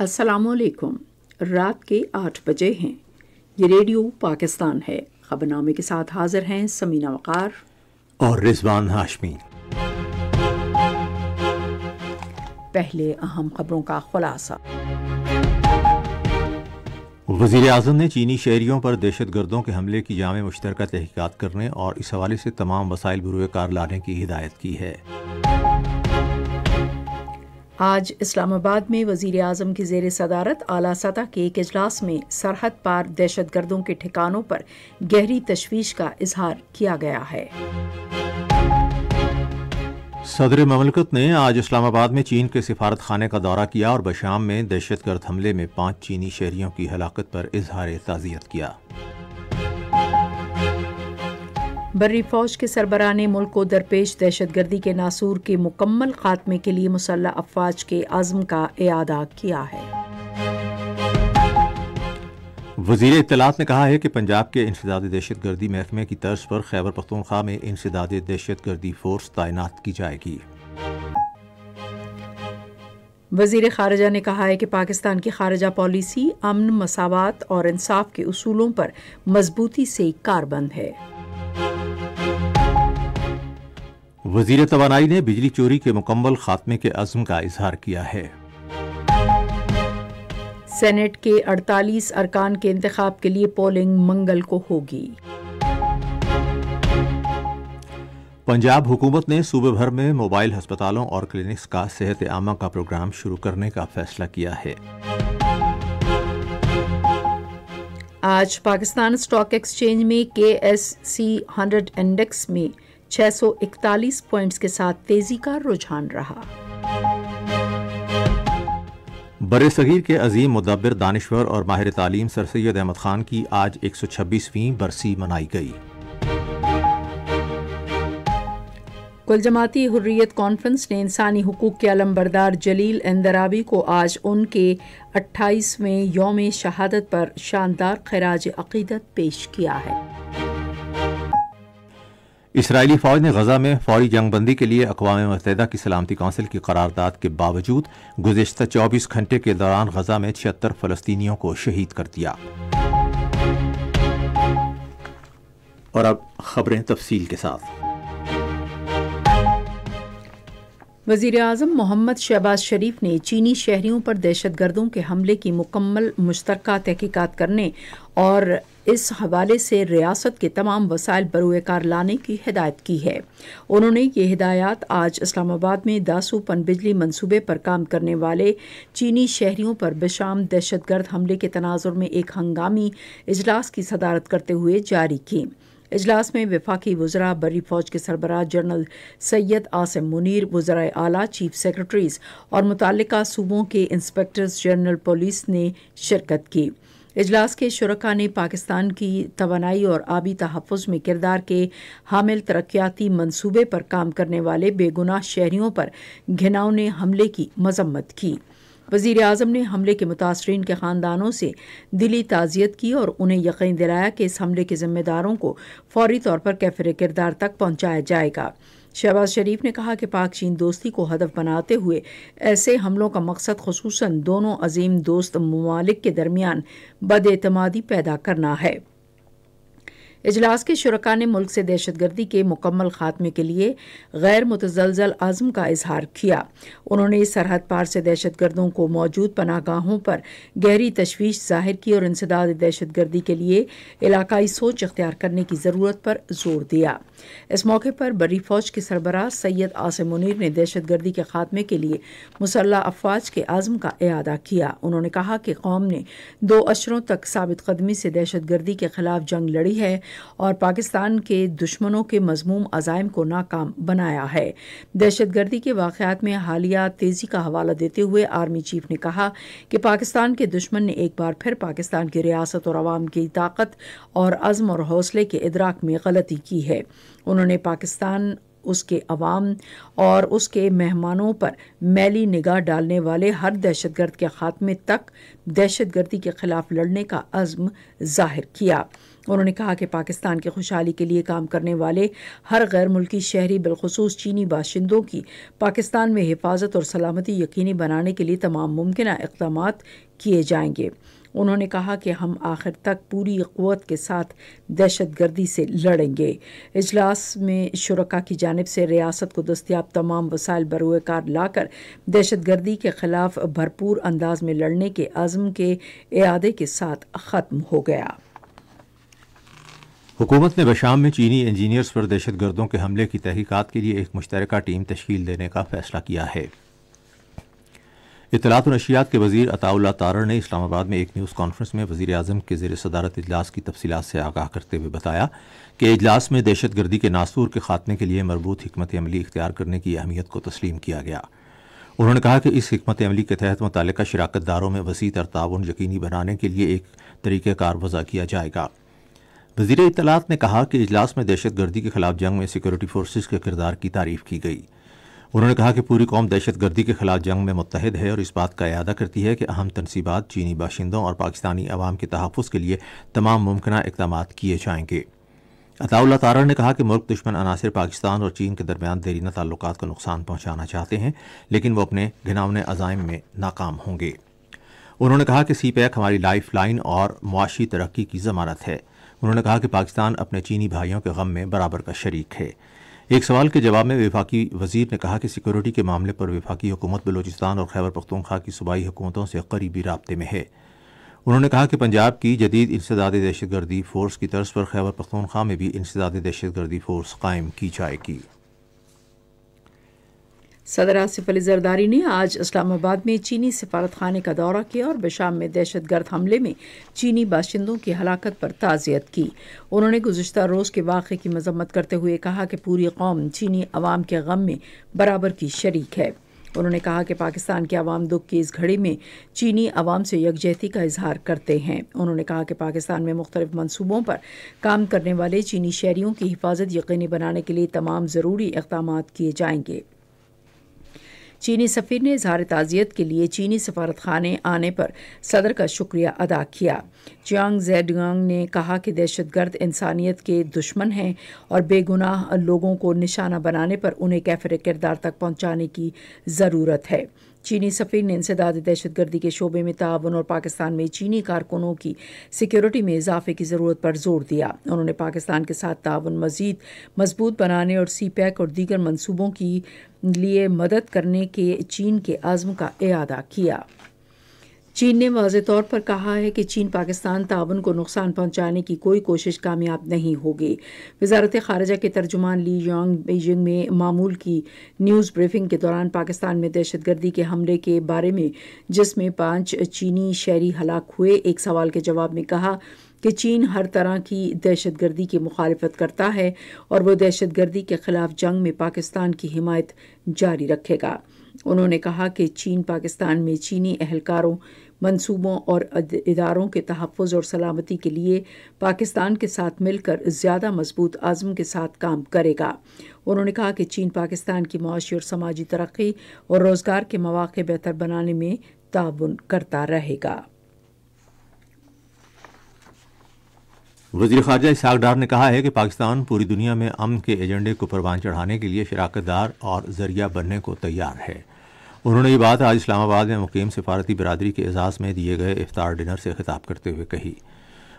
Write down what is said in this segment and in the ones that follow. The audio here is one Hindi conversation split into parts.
असलकुम रात के आठ बजे हैं ये रेडियो पाकिस्तान है खबरनामे के साथ हाजिर हैं समीना वक़ार और रिजवान हाशमी पहले अहम खबरों का खुलासा वजीर अजम ने चीनी शहरीों पर दहशत गर्दों के हमले की जाम मुश्तर तहकीक़ात करने और इस हवाले से तमाम वसाइल बरूए कार लाने की हिदायत की है आज इस्लामाबाद में वजीर अजम की जेर सदारत आला सतह के एक अजलास में सरहद पार दहशत गर्दों के ठिकानों पर गहरी तशवीश का इजहार किया गया है सदर ममलकत ने आज इस्लामाबाद में चीन के सिफारत खाने का दौरा किया और बशाम में दहशत गर्द हमले में पाँच चीनी शहरियों की हलाकत पर इजहार ताज़ियत किया बर्री फौज के सरबरा ने मुल्क को दरपेश दहशतगर्दी के नासूर के मुकम्मल खात्मे के लिए मुसल्ह अफवाज के आज़म का अदा किया है वजीर इतलात ने कहा है कि पंजाब के इंसदाद दहशत गर्दी महकमे की तर्ज पर खैबर पख्तूनख्वा में इंसदाद दहशत गर्दी फोर्स तैनात की जाएगी वजीर खारजा ने कहा है कि पाकिस्तान की खारजा पॉलिसी अमन मसावत और इंसाफ के असूलों पर मजबूती से कारबंद है वजीर तोानाई ने बिजली चोरी के मुकम्मल खात्मे के अजम का इजहार किया है सेनेट के 48 अरकान के इंतखब के लिए पोलिंग मंगल को होगी पंजाब हुकूमत ने सूबे भर में मोबाइल अस्पतालों और क्लिनिक्स का सेहत आमा का प्रोग्राम शुरू करने का फैसला किया है आज पाकिस्तान स्टॉक एक्सचेंज में के एस सी हंड्रेड इंडेक्स में 641 पॉइंट्स के साथ तेजी का रुझान रहा बर सगीर के अजीम मुदबर दानश्वर और माहिर तालीम सर सैद अहमद खान की आज 126वीं बरसी मनाई गई कुल जमाती हुर्रियत कॉन्फ्रेंस ने इंसानी हकूक़ के अलमबरदार जलील इंदराबी को आज उनके 28वें योम शहादत पर शानदार खराज अकीदत पेश किया है इसराइली फौज ने गजा में फौरी जंगबंदी के लिए अकवा मतहदा की सलामती कौंसिल की करारदाद के बावजूद गुजशत चौबीस घंटे के दौरान गजा में छिहत्तर फलस्तियों को शहीद कर दिया वजीर अजम मोहम्मद शहबाज शरीफ ने चीनी शहरियों पर दहशतगर्दों के हमले की मुकम्मल मुश्तरक तहकीकत करने और इस हवाले से रियासत के तमाम वसाइल बरूए कार लाने की हिदायत की है उन्होंने ये हिदायत आज इस्लामाबाद में दासू पन बिजली मनसूबे पर काम करने वाले चीनी शहरीों पर बेशाम दहशतगर्द हमले के तनाजुर में एक हंगामी इजलास की सदारत करते हुए जारी की इजलास में वफाकी वजरा बरी फौज के सरबराह जनरल सैयद आसम मुनीर वजरा आला चीफ सेक्रेटरीज और मुतल सूबों के इंस्पेक्टर्स जनरल पुलिस ने शिरकत की इजलास के शुरा ने पाकिस्तान की तोानाई और आबी तहफ़ में किरदार के हामिल तरक्याती मनसूबे पर काम करने वाले बेगुनाह शहरीों पर घिनाव ने हमले की मजम्मत की वजीर अजम ने हमले के मुतासरीन के ख़ानदानों से दिली ताज़ियत की और उन्हें यकीन दिलाया कि इस हमले के ज़िम्मेदारों को फौरी तौर पर कैफर किरदार तक पहुँचाया जाएगा शहबाज शरीफ ने कहा कि पाक चीन दोस्ती को हदफ बनाते हुए ऐसे हमलों का मकसद खसूस दोनों अजीम दोस्त ममालिक के दरमियान बदतमादी पैदा करना है इजलास के शुरा ने मुल्क से दहशतगर्दी के मुकम्मल खात्मे के लिए गैर मुतजलजल आज़म का इजहार किया उन्होंने सरहद पार से दहशतगर्दों को मौजूद पना गाहों पर गहरी तशवीश जाहिर की और इंसदाद गर्दी के लिए इलाकई सोच अख्तियार करने की ज़रूरत पर जोर दिया इस मौके पर बरी फौज के सरबराह सैयद आसिम मुनीर ने गर्दी के खात्मे के लिए मुसल्ह अफवाज के आज़म का अदा किया उन्होंने कहा कि कौम ने दो अशरों तक साबित कदमी से दहशतगर्दी के खिलाफ जंग लड़ी है और पाकिस्तान के दुश्मनों के मजमूम अजायम को नाकाम बनाया है दहशत गर्दी के वाक़ात में हालिया तेज़ी का हवाला देते हुए आर्मी चीफ ने कहा कि पाकिस्तान के दुश्मन ने एक बार फिर पाकिस्तान की रियासत और आवाम की ताकत और अज़म और हौसले के इदराक में गलती की है उन्होंने पाकिस्तान उसके अवाम और उसके मेहमानों पर मैली निगाह डालने वाले हर दहशत गर्द के खात्मे तक दहशत गर्दी के खिलाफ लड़ने का अज़म जाहिर किया उन्होंने कहा कि पाकिस्तान की खुशहाली के लिए काम करने वाले हर गैर मुल्की शहरी बिलखसूस चीनी बाशिंदों की पाकिस्तान में हिफाजत और सलामती यकीनी बनाने के लिए तमाम मुमकिन इकदाम किए जाएंगे उन्होंने कहा कि हम आखिर तक पूरी क़वत के साथ दहशत गर्दी से लड़ेंगे इजलास में शुरा की जानब से रियासत को दस्तियाब तमाम वसाइल बरूकार लाकर दहशत गर्दी के ख़िलाफ़ भरपूर अंदाज में लड़ने के अज़म के इरादे के साथ ख़त्म हो गया हुकूमत ने बशाम में चीनी इंजीनियर्स पर दहशत गर्दों के हमले की तहकीक़ात के लिए एक मुश्तरक टीम तश्ील देने का फैसला किया है इतलात नशियात के वजी अताउल्ला तारड़ ने इस्लामाबाद में एक न्यूज़ कॉन्फ्रेंस में वजी अजम के जेर सदारत अजलास की तफसीत से आगाह करते हुए बताया कि अजलास में दहशत गर्दी के नासुर के खात्मे के लिए मरबूत हमत अमली इख्तियार करने की अहमियत को तस्लीम किया गया उन्होंने कहा कि इस हमत अमली के तहत मुतल शराकत दारों में वसी तरतावन यकीनी बनाने के लिए एक तरीक़ार वज़ा किया जाएगा वजीर इतलात ने कहा कि इजलास में दहशत गर्दी के खिलाफ जंग में सिक्योरिटी फोर्स के किरदार की तारीफ की गई उन्होंने कहा कि पूरी कौम दहशत गर्दी के खिलाफ जंग में मुतहद है और इस बात का अदा करती है कि अहम तनसीबात चीनी बाशिंदों और पाकिस्तानी अवाम के तहफ़ के लिए तमाम मुमकिन इकदाम किए जाएंगे अताउल्ला तारा ने कहा कि मुल्क दुश्मन अनासर पाकिस्तान और चीन के दरमियान देरीना ताल्लुक को नुकसान पहुंचाना चाहते हैं लेकिन वह अपने घिनावने अजायम में नाकाम होंगे उन्होंने कहा कि सी पैक हमारी लाइफ लाइन और मुआशी तरक्की की जमानत है उन्होंने कहा कि पाकिस्तान अपने चीनी भाइयों के गम में बराबर का शरीक है एक सवाल के जवाब में विफाकी वजीर ने कहा कि सिक्योरिटी के मामले पर विफाकी हुकूमत बलोचिस्तान और खैबर पख्तूनख्वा की सूबाई हुकूमतों से करीबी रबते में है उन्होंने कहा कि पंजाब की जदीद इंसदाद दहशत गर्दी फोर्स की तर्ज पर खैबर पख्तूनख्वा में भी इंसदाद दहशत गर्दी फोर्स कायम की जाएगी सदर आसिफ अली जरदारी ने आज इस्लामाबाद में चीनी सिफारत खाने का दौरा किया और बशाम में दहशत गर्द हमले में चीनी बाशिंदों की हलाकत पर ताज़ियत की उन्होंने गुजशत रोज़ के वाक़े की मजम्मत करते हुए कहा कि पूरी कौम चीनी अवाम के गम में बराबर की शरीक है उन्होंने कहा कि पाकिस्तान के अवाम दुख की इस घड़ी में चीनी अवाम से यकजहती का इजहार करते हैं उन्होंने कहा कि पाकिस्तान में मुख्तलिफ मनसूबों पर काम करने वाले चीनी शहरीों की हिफाजत यकीनी बनाने के लिए तमाम ज़रूरी इकदाम किए जाएंगे चीनी सफ़ीर ने इजहार ताज़ियत के लिए चीनी सफारत खाने आने पर सदर का शुक्रिया अदा किया चांग जेड ने कहा कि दहशत गर्द इंसानियत के दुश्मन हैं और बेगुनाह लोगों को निशाना बनाने पर उन्हें कैफर किरदार तक पहुँचाने की ज़रूरत है चीनी सफ़ीर ने इंसदाद दहशतगर्दी के शोबे में ताउन और पाकिस्तान में चीनी कारकुनों की सिक्योरिटी में इजाफे की ज़रूरत पर जोर दिया उन्होंने पाकिस्तान के साथ ताउन मजीद मजबूत बनाने और सी पैक और दीगर मनसूबों की लिए मदद करने के चीन के आज़म का अदा किया चीन ने वाज तौर पर कहा है कि चीन पाकिस्तान ताउन को नुकसान पहुंचाने की कोई कोशिश कामयाब नहीं होगी वजारत खारजा के तर्जुमान ली यांग बीजिंग में मामूल की न्यूज़ ब्रीफिंग के दौरान पाकिस्तान में दहशत गर्दी के हमले के बारे में जिसमें पांच चीनी शहरी हलाक हुए एक सवाल के जवाब में कहा कि चीन हर तरह की दहशत गर्दी की मुखालफत करता है और वह दहशत गर्दी के खिलाफ जंग में पाकिस्तान की हिमायत जारी रखेगा उन्होंने कहा कि चीन पाकिस्तान में चीनी अहलकारों मंसूबों और इदारों के तहफ़ और सलामती के लिए पाकिस्तान के साथ मिलकर ज़्यादा मजबूत आज़म के साथ काम करेगा उन्होंने कहा कि चीन पाकिस्तान की मुआशी और समाजी तरक्की और रोज़गार के मौाक़े बेहतर बनाने में ताबन करता रहेगा वजीर खारजा इसाक डार ने कहा है कि पाकिस्तान पूरी दुनिया में अमन के एजेंडे को परवान चढ़ाने के लिए शराकत दार और जरिया बनने को तैयार है उन्होंने ये बात आज इस्लामाबाद में मुकीम सिफारती बरदरी के एजाज़ में दिए गए इफ्तार डिनर से खिताब करते हुए कही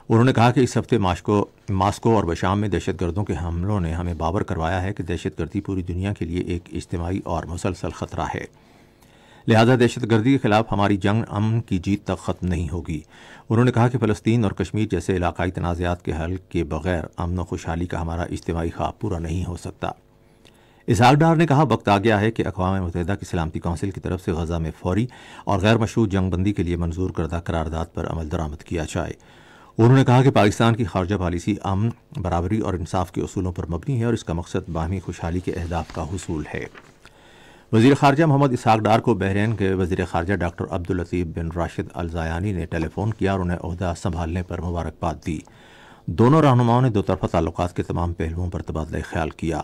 उन्होंने कहा कि इस हफ्ते मास्को मास्को और बशाम में दहशत गर्दों के हमलों ने हमें बावर करवाया है कि दहशत गर्दी पूरी दुनिया के लिए एक इज्तमाही और मुसलसल ख़तरा है लिहाजा दहशतगर्दी के खिलाफ हमारी जंग अमन की जीत तक ख़त्म नहीं होगी उन्होंने कहा कि फ़लस्तीन और कश्मीर जैसे इलाकाई तनाज़ात के हल के बगैर अमन खुशहाली का हमारा इज्तवाही ख्वाब पूरा नहीं हो सकता इसहाक डार ने कहा वक्त आ गया है कि अकवा मुतहद की सलामती कौंसिल की तरफ से गजा में फौरी और गैर मशहूर जंगबंदी के लिए मंजूर करदा करारदाद पर अमल दरामद किया जाए उन्होंने कहा कि पाकिस्तान की खारजा पॉलिसी अमन बराबरी और इंसाफ के असूलों पर मबनी है और इसका मकसद बाहमी खुशहाली के अहदाफ का हसूल है वजीर खारजा मोहम्मद इसहाक डार को बहरीन के वजी खारजा doctor Abdul Latif bin Rashid Alzayani ने टेलीफोन किया और उन्हें अहदा संभालने पर मुबारकबाद दी दोनों रहनुमाओं ने दो तरफा ताल्लुक के तमाम पहलुओं पर तबादला ख्याल किया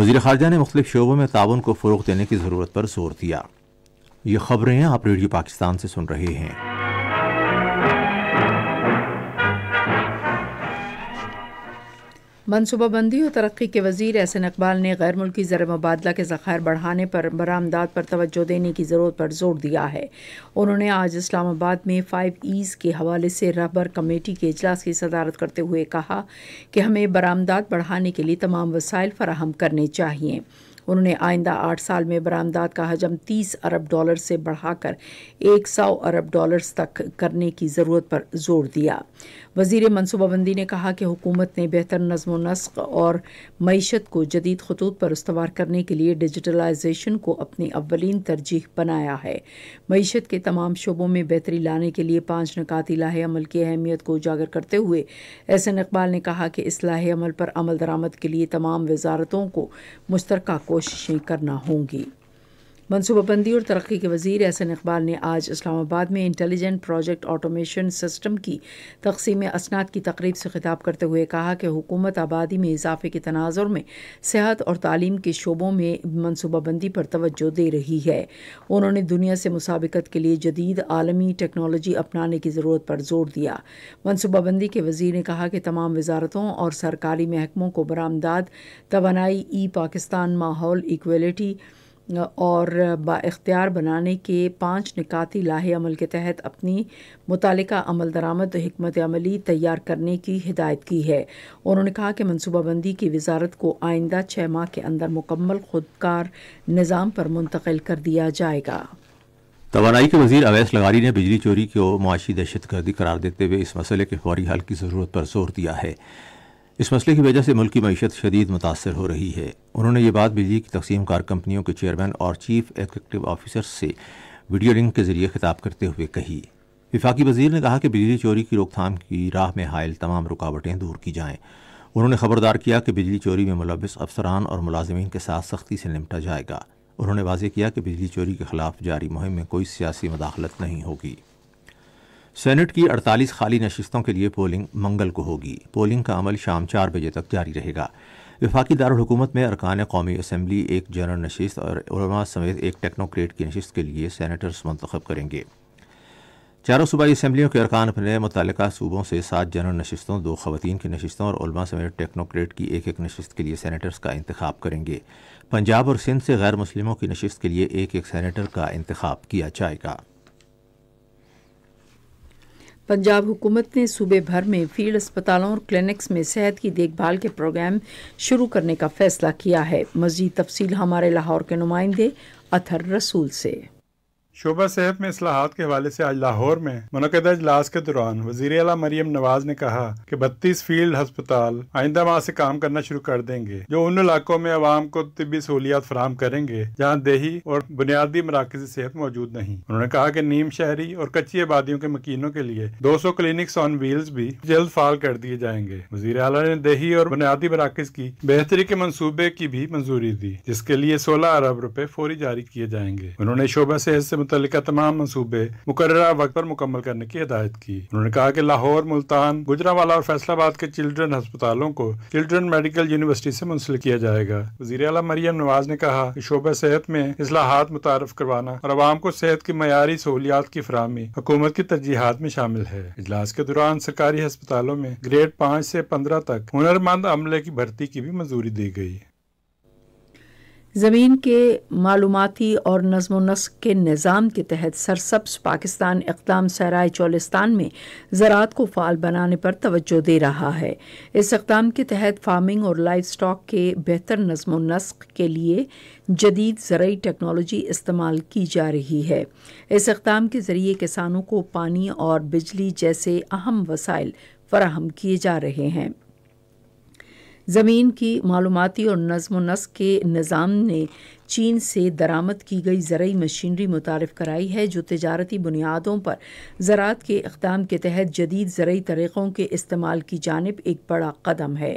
वजीर खारजा ने मुख्तलिफ शोबों में ताउन को फ़रोग देने की ज़रूरत पर जोर दिया ये खबरें आप रेडियो पाकिस्तान से सुन रहे हैं मनसूबाबंदी और तरक्की के वजीर एहसन इकबाल ने गैर मुल्की ज़र मुबादला के ज़ख़ायर बढ़ाने पर बरामदाद पर तोज्जो देने की ज़रूरत पर जोर दिया है उन्होंने आज इस्लामाबाद में फ़ाइव ईज़ के हवाले से रबर कमेटी के अजलास की सदारत करते हुए कहा कि हमें बरामदाद बढ़ाने के लिए तमाम वसाइल फराहम करने चाहिए उन्होंने आइंदा आठ साल में बरामदात का हजम 30 अरब डॉलर से बढ़ाकर 100 अरब डॉलर्स तक करने की ज़रूरत पर जोर दिया वजीर मनसूबाबंदी ने कहा कि हुकूमत ने बेहतर व नस्क और मीशत को जदीद खतूत पर उसवार करने के लिए डिजिटलाइजेशन को अपनी अवलिन तरजीह बनाया है मीशत के तमाम शोबों में बेहतरी लाने के लिए पाँच नकाती लाह अमल की अहमियत को उजागर करते हुए एहसन इकबाल ने कहा कि इस लाह अमल पर अमल दरामद के लिए तमाम वजारतों को मुश्तरक कोशिशें करना होंगी मनसूबाबंदी और तरक्की के वजीर एहसन इकबाल ने आज इस्लामाबाद में इंटेलिजेंट प्रोजेक्ट ऑटोमेशन सिस्टम की तकसीम असनाद की तकरीब से खिताब करते हुए कहा कि हुकूमत आबादी में इजाफे के तनाजर में सेहत और तालीम के शोबों में मनसूबाबंदी पर तोज्जो दे रही है उन्होंने दुनिया से मुसाबिकत के लिए जदीद आलमी टेक्नोलॉजी अपनाने की ज़रूरत पर जोर दिया मनसूबाबंदी के वजीर ने कहा कि तमाम वजारतों और सरकारी महकमों को बरामदाद तोानाई ई पाकिस्तान माहौल इक्वलिटी और बाख्तियार बनाने के पाँच निकाती लाहे अमल के तहत अपनी मुतल अमल दरामद हमत अमली तैयार करने की हिदायत की है उन्होंने कहा कि मनसूबाबंदी की वजारत को आइंदा छः माह के अंदर मुकम्मल खुदकार निज़ाम पर मुंतकिल कर दिया जाएगा तोानाई के वजीर अवैस लगारी ने बिजली चोरी को मुआशी दहशत गर्दी करार देते हुए इस मसले के फौरी हल की ज़रूरत पर जोर दिया है इस मसले की वजह से मुल्क की मीशत शदीद मुतासर हो रही है उन्होंने ये बात बिजली की तकसीम कार कंपनियों के चेयरमैन और चीफ एग्जीक्यूटिव ऑफिसर से वीडियो लिंक के जरिए खिताब करते हुए कही विफाकी वजीर ने कहा कि बिजली चोरी की रोकथाम की राह में हायल तमाम रुकावटें दूर की जाएँ उन्होंने खबरदार किया कि बिजली चोरी में मुलविस अफसरान और मुलाजमीन के साथ सख्ती से निपटा जाएगा उन्होंने वाजे किया कि बिजली चोरी के खिलाफ जारी मुहिम में कोई सियासी मदाखलत नहीं होगी सेनेट की 48 खाली नशस्तों के लिए पोलिंग मंगल को होगी पोलिंग का अमल शाम चार बजे तक जारी रहेगा वफाकी दारकूमत में अरकान कौमी असम्बली एक जनरल नशस्त और समेत एक टेक्नोक्रेट की नशस्त के लिए सैनिटर्स मंतखब करेंगे चारों सूबाई असम्बलियों के अरकान अपने मुतल सूबों से सात जनरल नशस्तों दो खवतान की नशस्तों और समेत टेक्नोक्रेट की एक एक नशस्त के लिए सैनिटर्स का इंतखब करेंगे पंजाब और सिंध से गैर मुस्लिमों की नशस्त के लिए एक एक सैनिटर का इंतखब किया जाएगा पंजाब हुकूमत ने सूबे भर में फील्ड अस्पतालों और क्लिनिक्स में सेहत की देखभाल के प्रोग्राम शुरू करने का फैसला किया है मजीद तफसील हमारे लाहौर के नुमाइंदे अथर रसूल से शोबा सेहत में असलाहत के हवाले से आज लाहौर में मनद अजलास के दौरान वजीर अला मरीम नवाज ने कहा कि बत्तीस फील्ड हस्पताल आइंदा माह से काम करना शुरू कर देंगे जो उन इलाकों में आवाम को तबी सहूलियात फराम करेंगे जहाँ देही और बुनियादी मराकज सेहत मौजूद नहीं उन्होंने कहा कि नीम शहरी और कच्ची आबादियों के मकीनों के लिए दो सौ क्लिनिक्स ऑन व्हील्स भी जल्द फाल कर दिए जाएंगे वजीर अला ने दही और बुनियादी मराकज की बेहतरी के मनसूबे की भी मंजूरी दी जिसके लिए सोलह अरब रुपए फौरी जारी किए जाएंगे उन्होंने शोबा सेहत से मुतल तमाम मनसूबे मुकर वक्त पर मुकम्मल करने की हिदायत की उन्होंने कहा की लाहौर मुल्तान गुजरावाला और फैसलाबाद के चिल्ड्रन अस्पतालों को चिल्ड्रन मेडिकल यूनिवर्सिटी से मुंसलिक किया जाएगा वजी अला मरियम नवाज ने कहा की शोबा सेहत में असलाहत मुतारफ करवाना और आवाम को सेहत की मैारी सहूलियात की फरहमी हुकूमत की तरजीहत में शामिल है इजलास के दौरान सरकारी हस्पतालों में ग्रेड पाँच ऐसी पंद्रह तक हुनरमंद अमले की भर्ती की भी मंजूरी दी गयी ज़मीन के मालूमती और नजमो नस्क के निज़ाम के तहत सरसब्स पाकिस्तान इकदाम सराय चौलिस्तान में ज़रात को फाल बनाने पर तोज्जो दे रहा है इस इकदाम के तहत फार्मिंग और लाइफ स्टॉक के बेहतर नजमो नस्क के लिए जदीद ज़रूरी टेक्नोलॉजी इस्तेमाल की जा रही है इस इकदाम के ज़रिए किसानों को पानी और बिजली जैसे अहम वसाइल फराहम किए जा रहे हैं ज़मीन की मालूमती और नज़म नस्क के निज़ाम ने चीन से दरामद की गई ज़रूरी मशीनरी मुतारफ़ कराई है जो तजारती बुनियादों पर ज़रात के अकदाम के तहत जदीद ज़रूरी तरीक़ों के इस्तेमाल की जानब एक बड़ा कदम है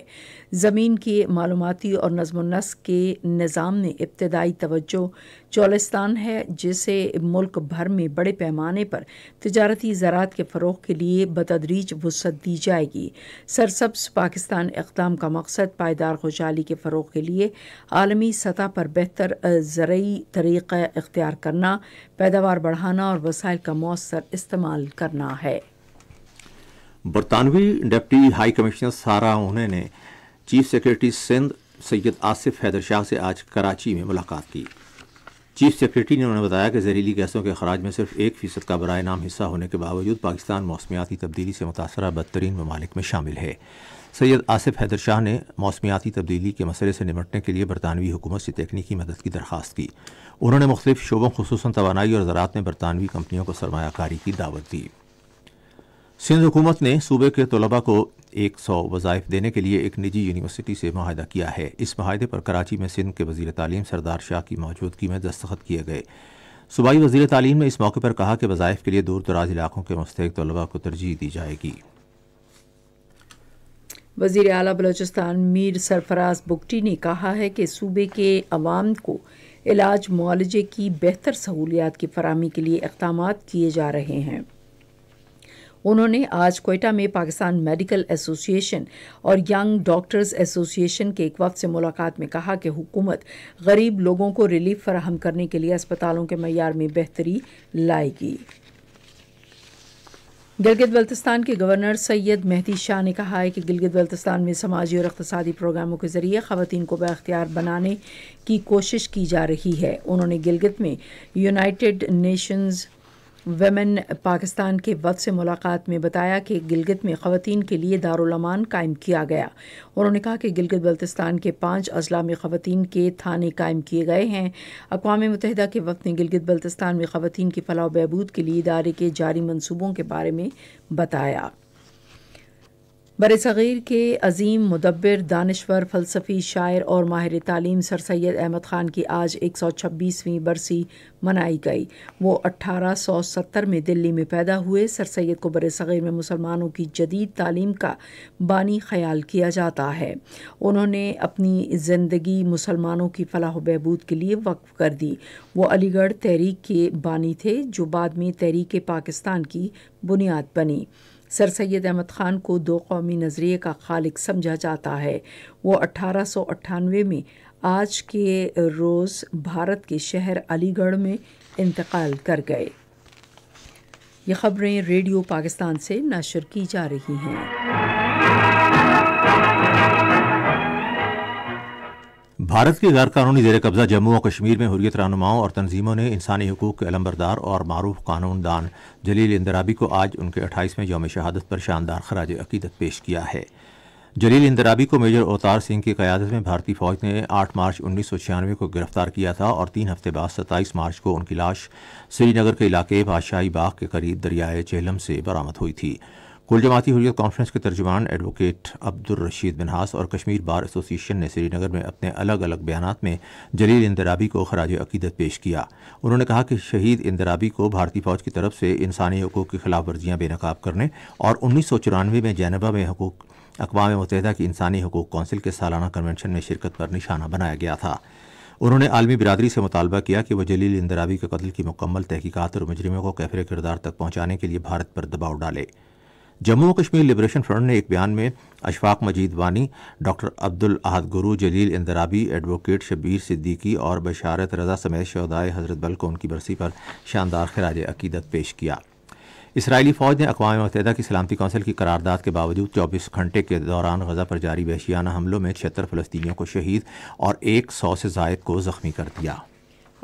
ज़मीन के मालूमती और नजमो नज़मनस के निज़ाम ने इब्तदाई तवज्जो चौलिस्तान है जिसे मुल्क भर में बड़े पैमाने पर तजारती ज़रात के फ़रोग के लिए बतदरीज वसत दी जाएगी सरसब्स पाकिस्तान इकदाम का मकसद पायदार खुशहाली के फ़रोग के लिए आलमी सतह पर बेहतर ज़रूरी तरीक़ा इख्तियार करना पैदावार बढ़ाना और वसाइल का मौसर इस्तेमाल करना है बरतानवी डिप्टी हाई कमिश्नर सारा उन्हें ने चीफ सेक्रेटरी सिंध सैयद आसिफ हैदर शाह से आज कराची में मुलाकात की चीफ सेक्रेटरी ने उन्होंने बताया कि जहरीली गैसों के अखराज में सिर्फ एक फ़ीसद का बरए नाम हिस्सा होने के बावजूद पाकिस्तान मौसमियाती तब्दीली से मुतासर बदतरीन ममालिक में शामिल है सैयद आसिफ हैदर शाह ने मौसमियाती तब्दीली के मसले से निपटने के लिए बरतानवी हुकूमत से तकनीकी मदद की दरख्वास्त की उन्होंने मुख्तलिफ शोबों खसूस तोानाई और ज़रात में बरतानवी कंपनियों को सरमाकारी की दावत दी सिंध हुकूमत ने सूबे के तलबा को एक सौ वज़ायफ़ देने के लिए एक निजी यूनिवर्सिटी से माहिदा किया है इस माहे पर कराची में सिंध के वजीर तालीम सरदार शाह की मौजूदगी में दस्तखत किए गए सूबाई वजीर तालीम ने इस मौके पर कहा कि वज़ाइफ के लिए दूर दराज इलाकों के मुस्तक तलबा को तरजीह दी जाएगी वजीर अला बलूचिस्तान मीर सरफराज बुगटी ने कहा है कि सूबे के अवाम को इलाज मुआलजे की बेहतर सहूलियात की फरहमी के लिए इकदाम किए जा रहे हैं उन्होंने आज कोयटा में पाकिस्तान मेडिकल एसोसिएशन और यंग डॉक्टर्स एसोसिएशन के एक वक्त से मुलाकात में कहा कि हुकूमत गरीब लोगों को रिलीफ फराहम करने के लिए अस्पतालों के मैार में बेहतरी लाएगी गिलगित बल्तिस्तान के गवर्नर सैयद मेहती शाह ने कहा है कि गिलगित बल्तिस्तान में समाजी और अकतसदी प्रोग्रामों के जरिए खातन को बाख्तियार बनाने की कोशिश की जा रही है उन्होंने गिलगित में यूनाइटेड नेशंस वेमेन पाकिस्तान के वक्त से मुलाकात में बताया कि गिलगित में ख़वान के लिए दारुलमान कायम किया गया उन्होंने कहा कि गिलगित बल्तिस्तान के पाँच अजला में ख़वान के थाने कायम किए गए हैं अकवा मुतहदा के वक्त ने गिलगित बल्तिस्तान में ख़वान की फलाह बहबूद के लिए इदारे के जारी मनसूबों के बारे में बताया बर सग़ीर के अजीम मुदब्बर दानश्वर फ़लसफ़ी शायर और माहिर तालीम सर सैद अहमद ख़ान की आज एक सौ छब्बीसवीं बरसी मनाई गई वो अट्ठारह सौ सत्तर में दिल्ली में पैदा हुए सर सैद को बर सग़ीर में मुसलमानों की जदीद तालीम का बानी ख्याल किया जाता है उन्होंने अपनी ज़िंदगी मुसलमानों की फलाह बहबूद के लिए वक्फ कर दी वो अलीगढ़ तहरीक के बानी थे जो बाद में तहरीक पाकिस्तान की बुनियाद बनी सर सैद अहमद ख़ान को दो कौमी नज़रिए का खालिक समझा जाता है वो अठारह सौ अट्ठानवे में आज के रोज़ भारत के शहर अलीगढ़ में इंतकाल कर गए ये ख़बरें रेडियो पाकिस्तान से नशर की जा रही हैं भारत के गैर कानूनी जेर कब्जा जम्मू और कश्मीर में हुरियत रहनुमाओं और तनजीमों ने इंसानी हकूक के अलंबरदार और मरूफ कानून दान जलील इंदराबी को आज उनके अट्ठाईसवें योम शहादत पर शानदार खराज अकीदत पेश किया है जलील इंदराबी को मेजर अवतार सिंह की क्यादत में भारतीय फौज ने 8 मार्च उन्नीस सौ छियानवे को गिरफ्तार किया था और तीन हफ्ते बाद 27 मार्च को उनकी लाश श्रीनगर के इलाके बादशाही बाग के करीब दरियाए चेहलम से बरामद हुई थी कुल जमाती हुरियत कॉन्फ्रेंस के तर्जुमान एडवोकेट अब्दुल रशीद बिनहास और कश्मीर बार एसोसिएशन ने श्रीनगर में अपने अलग अलग बयान में जलील इंदराबी को खराज अकीदत पेश किया उन्होंने कहा कि शहीद इंदराबी को भारतीय फौज की तरफ से इंसानी हकूक़ की खिलाफ वर्जियां बेनकाब करने और उन्नीस सौ चौरानवे में जैनबा में अकवा मुतहदा की इंसानी हकूक़ कौंसिल के सालाना कन्वेंशन में शिरकत पर निशाना बनाया गया था उन्होंने आलमी बिरादरी से मुतालबा किया कि वह जलील इंदराबी के कत्ल की मुकम्मल तहकीकत और मुजरमों को कैफरे किरदार तक पहुंचाने के लिए भारत पर दबाव डाले जम्मू कश्मीर लिबरेशन फ्रंट ने एक बयान में अशफाक मजीद वानी डॉक्टर अब्दुल अहद गुरु जलील इंदराबी एडवोकेट शबीर सिद्दीकी और बशारत रजा समेत शहदाय हजरत बल को उनकी बरसी पर शानदार खराज अकीदत पेश किया इसराइली फ़ौज ने अकवा मतहदा की सलामती कौंसिल की करारदाद के बावजूद चौबीस घंटे के दौरान गजा पर जारी वहशियाना हमलों में छिहत्तर फलस्तियों को शहीद और एक सौ से जायद को ज़ख्मी कर दिया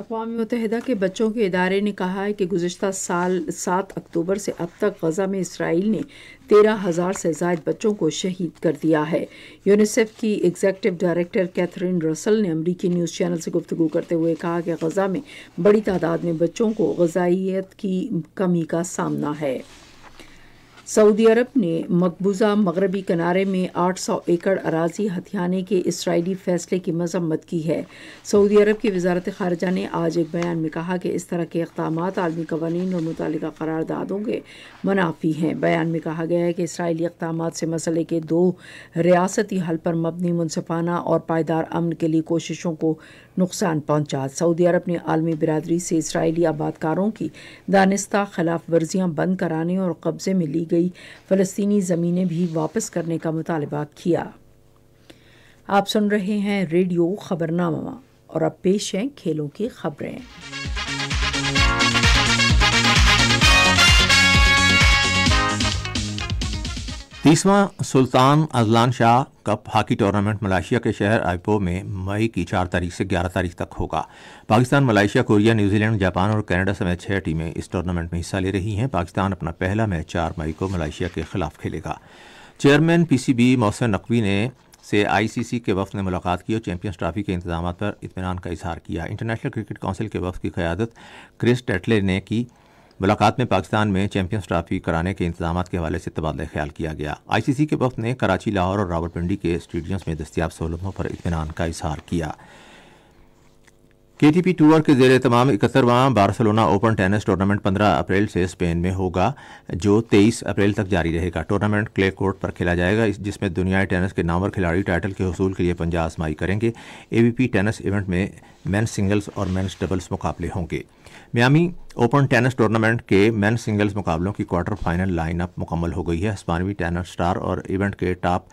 अकवा मतहदा के बच्चों के इदारे ने कहा है कि गुजशत साल सात अक्टूबर से अब तक गजा में इसराइल ने तेरह हज़ार से जायद बच्चों को शहीद कर दिया है यूनिसेफ की एग्जेक्टिव डायरेक्टर कैथरीन रसल ने अमरीकी न्यूज़ चैनल से गुफ्तु करते हुए कहा कि गजा में बड़ी तादाद में बच्चों को गजाइत की कमी का सामना है सऊदी अरब ने मकबूजा मगरबी किनारे में 800 एकड़ अराजी हथियाने के इसराइली फैसले की मजम्मत की है सऊदी अरब की वजारत खारजा ने आज एक बयान में कहा कि इस तरह के इकदाम आलमी कवानीन और मुतल करारदादों के मुनाफी हैं बयान में कहा गया है कि इसराइली इकदाम से मसले के दो रियाती हल पर मबनी मुनफाना और पायदार अमन के लिए कोशिशों को नुकसान पहुंचा सऊदी अरब ने आलमी बिरादरी से इसराइली आबादकारों की दानिस्ता खिलाफ वर्जियाँ बंद कराने और कब्जे में ली गई गई फ़लस्तीनी ज़मीनें भी वापस करने का मुतालबा किया आप सुन रहे हैं रेडियो खबरनामा और अब पेश हैं खेलों की खबरें तीसवां Sultan Azlan Shah cup hockey tournament Malaysia के शहर आइपो में मई की चार तारीख से ग्यारह तारीख तक होगा Pakistan Malaysia Korea New Zealand Japan और कनाडा समेत छह टीमें इस टूर्नामेंट में हिस्सा ले रही हैं पाकिस्तान अपना पहला मैच चार मई को मलाइशिया के खिलाफ खेलेगा चेयरमैन पीसीबी मोहसिन नकवी ने से आईसीसी के वफ ने मुलाकात की और चैंपियंस ट्रॉफी के इंतजाम पर इतमान का इजहार किया इंटरनेशनल क्रिकेट काउंसिल के वफ की क्यादत क्रिस टेटले ने की मुलाकात में पाकिस्तान में चैंपियंस ट्रॉफी कराने के इंतजाम के हवाले से तबादला ख्याल किया गया आईसीसी के वक्त ने कराची लाहौर और रावलपिंडी के स्टेडियम्स में दस्तियाब सहूलतों पर इतमान का इजहार किया के टी पी टूअर के जेर तमाम इकहत्तरवां Barcelona open tennis tournament 15 April से स्पेन में होगा जो 23 अप्रैल तक जारी रहेगा टूर्नामेंट क्ले कोर्ट पर खेला जाएगा जिसमें दुनियाई टेनिस के नामवर खिलाड़ी टाइटल के हसूल के लिए पंजा आजमाई करेंगे ए टेनिस इवेंट में मैन सिंगल्स और मैंस डबल्स मुकाबले होंगे म्यामी ओपन टेनिस टूर्नामेंट के मैन सिंगल्स मुकाबलों की क्वार्टर फाइनल लाइनअप मुकम्मल हो गई है हस्पानवी टेनिस स्टार और इवेंट के टॉप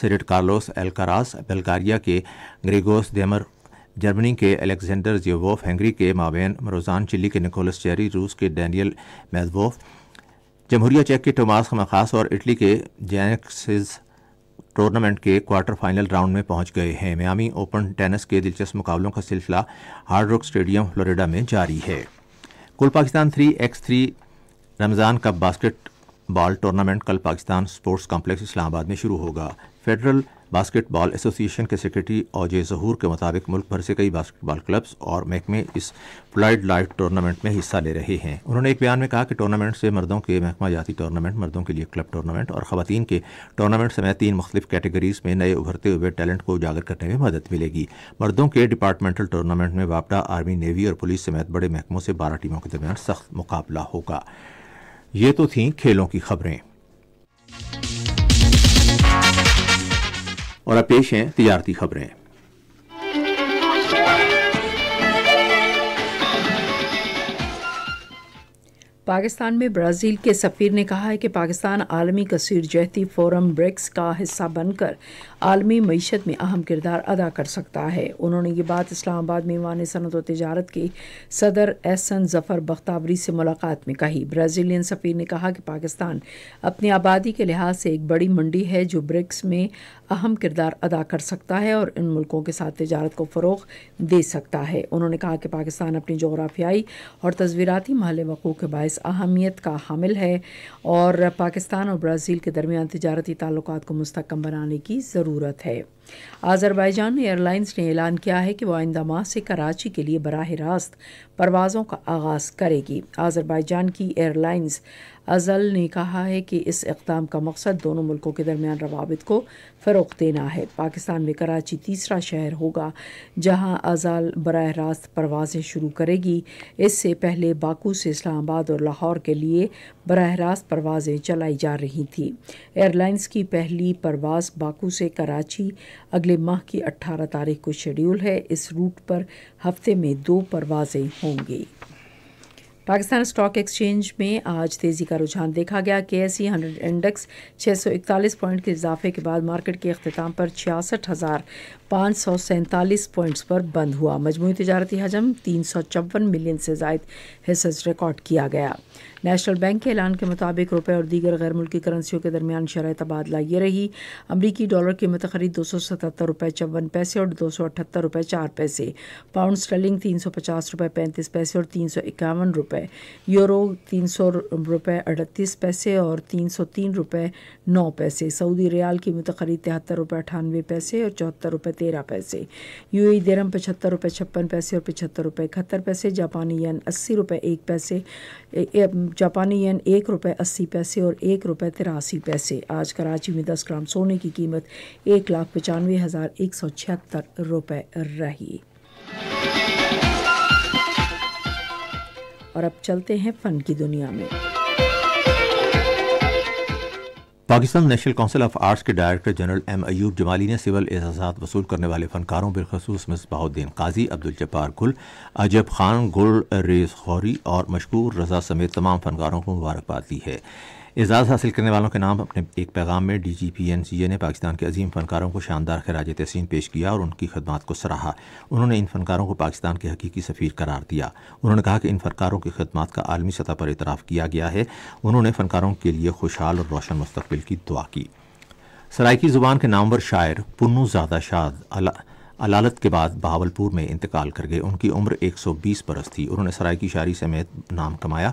सेरेट कार्लोस एलकारास बल्गारिया के ग्रेगोस देमर जर्मनी के अलेक्जेंडर जियोवोफ हंगरी के माबेन मरोजान चिली के निकोलस चेरी रूस के डैनियल मेजवोफ जमहूरिया चेक के टोमास खास और इटली के जैनक्सिस टूर्नामेंट के क्वार्टर फाइनल राउंड में पहुंच गए हैं मियामी ओपन टेनिस के दिलचस्प मुकाबलों का सिलसिला हार्ड रॉक स्टेडियम फ्लोरिडा में जारी है कुल Pakistan three X three Ramzan cup basketball tournament कल पाकिस्तान स्पोर्ट्स कॉम्प्लेक्स इस्लामाबाद में शुरू होगा फेडरल बास्केटबॉल एसोसिएशन के सेक्रेटरी औजे जहूर के मुताबिक मुल्क भर से कई बास्केटबॉल क्लब्स और महकमे इस फ्लाइड लाइट टूर्नामेंट में हिस्सा ले रहे हैं उन्होंने एक बयान में कहा कि टूर्नामेंट से मर्दों के महकमा जाती टूर्नामेंट मर्दों के लिए क्लब टूर्नामेंट और खातन के टूर्नामेंट समेत तीन मुख्तलिफ कैटेगरीज में नए उभरते हुए टैलेंट को उजागर करने में मदद मिलेगी मर्दों के डिपार्टमेंटल टूर्नामेंट में वापडा आर्मी नेवी और पुलिस समेत बड़े महकमों से बारह टीमों के दरमियान सख्त मुकाबला होगा ये तो थी खेलों की खबरें और अब पेश हैं तजारती खबरें पाकिस्तान में ब्राज़ील के सफ़ीर ने कहा है कि पाकिस्तान आलमी कसीर जहती फोरम ब्रिक्स का हिस्सा बनकर आलमी मीशत में अहम किरदार अदा कर सकता है उन्होंने ये बात इस्लामाबाद में ईवान सनत व तजारत के सदर एस एन जफ़र बख्ताबरी से मुलाकात में कही ब्राज़ीलियन सफ़ीर ने कहा कि पाकिस्तान अपनी आबादी के लिहाज से एक बड़ी मंडी है जो ब्रिक्स में अहम किरदार अदा कर सकता है और इन मुल्कों के साथ तजारत को फ़रोग दे सकता है उन्होंने कहा कि पाकिस्तान अपनी जोग्राफियाई और तस्वीराती महल वक़ू के बायस अहमियत का हामिल है और पाकिस्तान और ब्राज़ील के दरमियान तजारती ताल्लुक को मुस्तकम बनाने की ज़रूरत ज़रूरत है आज़रबाईजान एयरलाइंस ने ऐलान किया है कि वह आइंदा माह से कराची के लिए बरह रास्त परवाज़ों का आगाज़ करेगी आज़रबाईजान की एयरलाइंस अजल ने कहा है कि इस इकदाम का मकसद दोनों मुल्कों के दरमियान रवाबित को फ़रोग देना है पाकिस्तान में कराची तीसरा शहर होगा जहां अजल बर रास्त परवाज़ें शुरू करेगी इससे पहले बाकू से इस्लामाबाद और लाहौर के लिए बर रास्त परवाज़ें चलाई जा रही थी एयरलाइंस की पहली परवाज़ बाकू से कराची अगले माह की अट्ठारह तारीख को शेड्यूल है इस रूट पर हफ्ते में दो परवाज़ें होंगी पाकिस्तान स्टॉक एक्सचेंज में आज तेज़ी का रुझान देखा गया के एस सी हंड्रेड इंडेक्स छः सौ इकतालीस पॉइंट के इजाफे के बाद मार्केट के अख्ताम पर छियासठ हज़ार पाँच सौ सैंतालीस पॉइंट्स पर बंद हुआ मजमू तजारती हजम तीन सौ चौवन मिलियन से जायद हिस्स रिकॉर्ड किया गया नेशनल बैंक के ऐलान के मुताबिक रुपये और दीगर गैर मुल्की करेंसियों के दरमियान शरह तबादला ये रही अमरीकी डॉलर की मतखरी दो सौ सतहत्तर रुपये चौवन पैसे और दो सौ अठहत्तर रुपये चार पैसे पाउंड स्टर्लिंग तीन सौ पचास रुपये पैंतीस पैसे और तीन सौ इक्यावन रुपये यूरो तीन सौ रुपये अड़तीस पैसे और तीन सौ तीन रुपये नौ पैसे सऊदी रियाल की मतखरी तिहत्तर रुपये अठानवे पैसे और चौहत्तर रुपये तेरह पैसे यू ए दरम पचहत्तर रुपये छप्पन पैसे और पचहत्तर रुपये इकहत्तर पैसे जापानी यन अस्सी रुपये एक पैसे जापानी यन एक रुपये अस्सी पैसे और एक रुपये तिरासी पैसे आज कराची में दस ग्राम सोने की कीमत एक लाख पचानवे हज़ार एक सौ छिहत्तर रुपये रही और अब चलते हैं फ़न की दुनिया में Pakistan national council of arts के director general M Ayub Jamali ने सिविल एजाजा वसूल करने वाले फनकारों बिलखसूस मिस बहाउद्दीन काजी अब्दुल जब्बार गुल अजब खान गुल रेज खौरी और मशहूर रजा समेत तमाम फनकारों को मुबारकबाद दी है एजाज़ हासिल करने वालों के नाम अपने एक पैगाम में D G P N C A ने पाकिस्तान के अजीम फ़नकारों को शानदार खराज तहसीन पेश किया और उनकी खदमात को सराहा उन्होंने इन फ़नकारों को पाकिस्तान के हकीकी सफी करार दिया उन्होंने कहा कि इन फ़नकारों की खदमात का आलमी सतह पर इतराफ़ किया गया है उन्होंने फ़नकारों के लिए खुशहाल और रोशन मुस्तबिल की दुआ की सराइकी ज़ुबान के नामवर शायर पन्नू ज़ादा शाद अलालत के बाद बहावलपुर में इंतकाल कर गए उनकी उम्र 120 बरस थी उन्होंने सराय की शायरी समेत नाम कमाया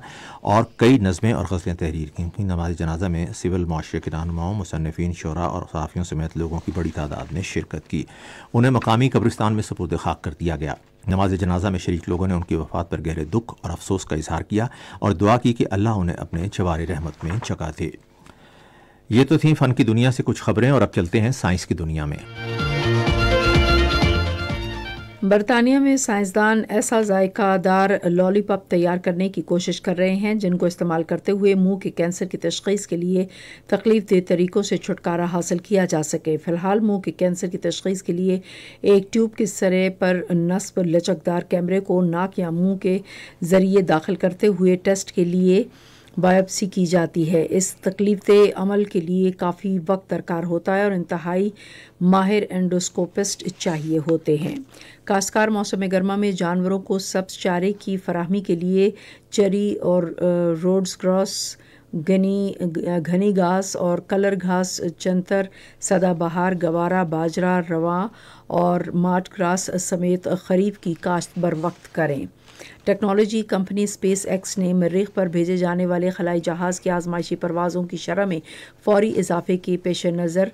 और कई नज़में और गज़लें तहरीर की उनकी नमाज जनाजा में सिविल माशरे के रहनुमाओं मुसनफिन शरा और सहाफ़ियों समेत लोगों की बड़ी तादाद ने शिरकत की उन्हें मकामी कब्रिस्तान में सपूर्द खाक कर दिया गया नमाज जनाजा में शरीक लोगों ने उनकी वफात पर गहरे दुख और अफसोस का इजहार किया और दुआ की कि अल्लाह उन्हें अपने जवार रहमत में चका थे ये तो थी फ़न की दुनिया से कुछ खबरें और अब चलते हैं साइंस की दुनिया में बरतानिया में साइंसदान ऐसा जायकादार लॉलीपॉप तैयार करने की कोशिश कर रहे हैं जिनको इस्तेमाल करते हुए मुंह के कैंसर की तशखीस के लिए तकलीफ दे तरीक़ों से छुटकारा हासिल किया जा सके फ़िलहाल मुंह के कैंसर की तशखीस के लिए एक ट्यूब के सरे पर नस्ब लचकदार कैमरे को नाक या मुंह के ज़रिए दाखिल करते हुए टेस्ट के लिए बायोप्सी की जाती है इस तकलीफ अमल के लिए काफ़ी वक्त दरकार होता है और इंतहाई माहिर एंडोस्कोपिस्ट चाहिए होते हैं खासकर मौसम गर्मा में जानवरों को सब्स चारे की फरहमी के लिए चरी और रोड्स क्रॉस घनी घनी घास और कलर घास चंतर सदाबहार गवारा बाजरा रवा और माट ग्रास समेत खरीफ की काश्त बर वक्त करें टेक्नोलॉजी कंपनी स्पेस एक्स ने मरीख पर भेजे जाने वाले खलाई जहाज़ की आजमाइशी परवाज़ों की शरह में फौरी इजाफे के पेश नज़र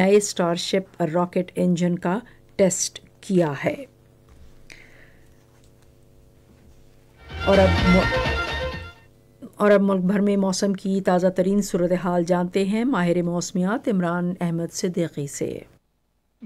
नए स्टारशिप रॉकेट इंजन का टेस्ट किया है और अब और अब मुल्क भर में मौसम की ताज़ा तरीन सूरत हाल जानते हैं माहिर मौसमियात इमरान अहमद सिद्दीकी से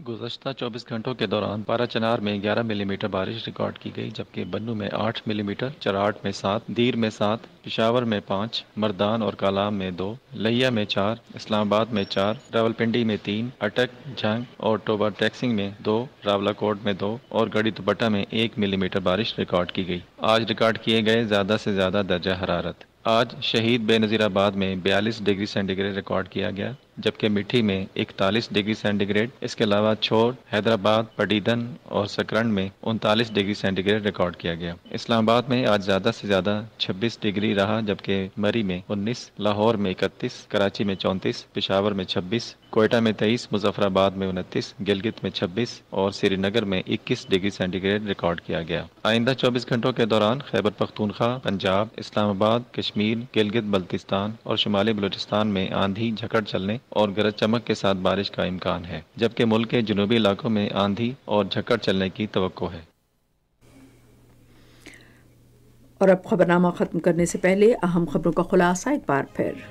गुजशत 24 घंटों के दौरान पारा चनार में 11 मिलीमीटर बारिश रिकॉर्ड की गई जबकि बन्नू में 8 मिलीमीटर चराट में सात दीर में सात पिशावर में पाँच मर्दान और कालाम में दो लहिया में चार इस्लामाबाद में चार रावलपिंडी में तीन अटक झंग और टोबा टैक्सिंग में दो रावलाकोट में दो और गड़ी दुपट्टा में एक मिलीमीटर बारिश रिकॉर्ड की गई आज रिकॉर्ड किए गए ज़्यादा से ज़्यादा दर्जा हरारत आज शहीद बेनज़ीराबाद में बयालीस डिग्री सेंटीग्रेड रिकॉर्ड किया गया जबकि मिठी में इकतालीस डिग्री सेंटीग्रेड इसके अलावा छोर हैदराबाद पडीदन और सकरण में उनतालीस डिग्री सेंटीग्रेड रिकॉर्ड किया गया इस्लामाबाद में आज ज्यादा से ज्यादा छब्बीस डिग्री रहा जबकि मरी में उन्नीस लाहौर में इकतीस कराची में चौंतीस पिशावर में छब्बीस कोयटा में तेईस मुजफ्फराबाद में उनतीस गिलगित में छब्बीस और श्रीनगर में इक्कीस डिग्री सेंटीग्रेड रिकॉर्ड किया गया आइंदा चौबीस घंटों के दौरान खैबर पख्तूनखा पंजाब इस्लामाबाद कश्मीर गिलगित बल्तिस्तान और शुमाली बलोचिस्तान में आंधी झकड़ चलने और गरज चमक के साथ बारिश का इम्कान है जबकि मुल्क के जनूबी इलाकों में आंधी और झक्कड़ चलने की तो है और अब खबरनामा खत्म करने से पहले अहम खबरों का खुलासा एक बार फिर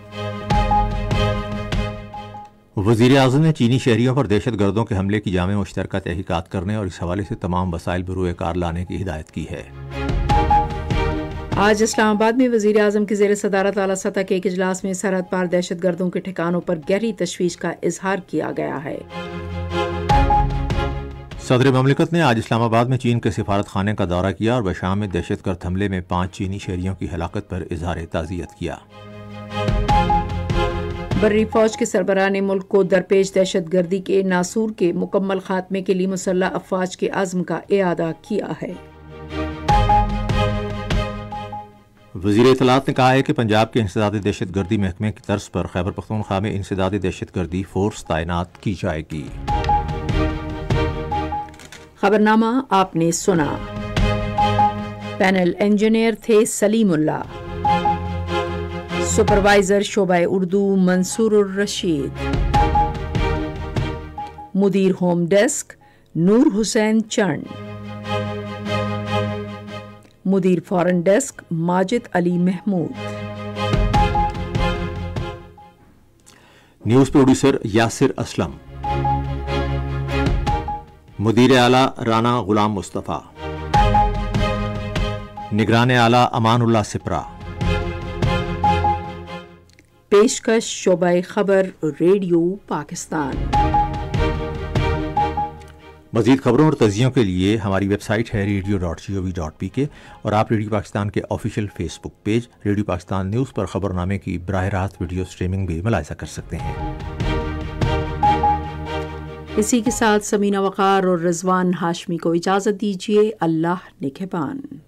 वजीर अजम ने चीनी शहरीों पर दहशत गर्दों के हमले की जाम मुश्तरक तहकीकत करने और इस हवाले से तमाम वसाइल बरूए कार लाने की हिदायत की है आज इस्लामाबाद में वजीर अजम की जेर सदारत अला सतह के एक अजलास में सरहद पार दहशत गर्दों के ठिकानों पर गहरी तशवीश का इजहार किया गया है सदर ममलिकत ने आज इस्लामाबाद में चीन के सिफारत खाने का दौरा किया और बशाम में दहशत गर्द हमले में पाँच चीनी शहरियों की हलाकत पर इजहार ताज़ियत किया बर्री फौज के सरबरा ने मुल्क को दरपेश दहशत गर्दी के नासूर के मुकम्मल खात्मे के लिए मुसल्ह अफवाज के आज़म का एदा किया है वजीर इतलात ने कहा है कि पंजाब के इंसदादी दहशत गर्दी महकमे की तर्ज पर खैबर पख्तूनख्वा में इंसदादी दहशत गर्दी फोर्स तैनात की जाएगी खबरनामा आपने सुना पैनल इंजीनियर थे सलीमुल्ला सुपरवाइजर शोबा उर्दू मंसूर रशीद मुदीर होम डेस्क नूर हुसैन चंड मुदीर foreign desk Majid Ali Mahmood news producer Yasir Aslam मुदीर आला राना गुलाम मुस्तफ़ा निगरान आला अमानुल्ला सिपरा पेशकश शोबा खबर रेडियो पाकिस्तान मजीद खबरों और तजियों के लिए हमारी वेबसाइट है radio dot G O V dot P K और आप रेडियो पाकिस्तान के official Facebook page radio Pakistan news पर खबरनामे की बरह रास्त वीडियो स्ट्रीमिंग भी मुलायजा कर सकते हैं इसी के साथ समीना वक़ार और रिजवान हाशमी को इजाज़त दीजिए अल्लाह निगहबान